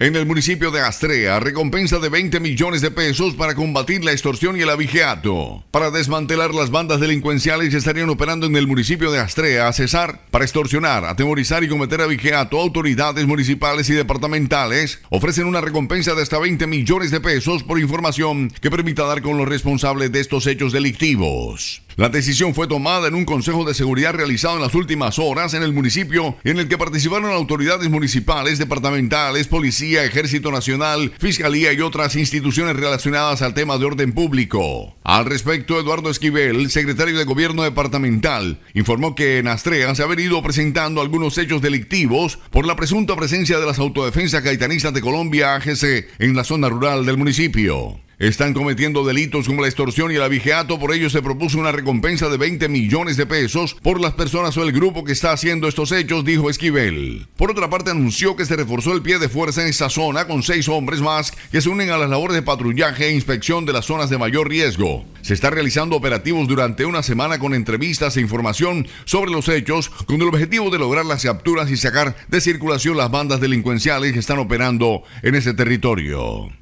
En el municipio de Astrea, recompensa de 20 millones de pesos para combatir la extorsión y el abigeato. Para desmantelar las bandas delincuenciales que estarían operando en el municipio de Astrea, cesar para extorsionar, atemorizar y cometer abigeato, autoridades municipales y departamentales ofrecen una recompensa de hasta 20 millones de pesos por información que permita dar con los responsables de estos hechos delictivos. La decisión fue tomada en un consejo de seguridad realizado en las últimas horas en el municipio, en el que participaron autoridades municipales, departamentales, policía, ejército nacional, fiscalía y otras instituciones relacionadas al tema de orden público. Al respecto, Eduardo Esquivel, secretario de Gobierno Departamental, informó que en Astrea se ha venido presentando algunos hechos delictivos por la presunta presencia de las Autodefensas Gaitanistas de Colombia, AGC, en la zona rural del municipio están cometiendo delitos como la extorsión y el abigeato, por ello se propuso una recompensa de 20 millones de pesos por las personas o el grupo que está haciendo estos hechos, dijo Esquivel. Por otra parte, anunció que se reforzó el pie de fuerza en esta zona con seis hombres más que se unen a las labores de patrullaje e inspección de las zonas de mayor riesgo. Se está realizando operativos durante una semana con entrevistas e información sobre los hechos con el objetivo de lograr las capturas y sacar de circulación las bandas delincuenciales que están operando en ese territorio.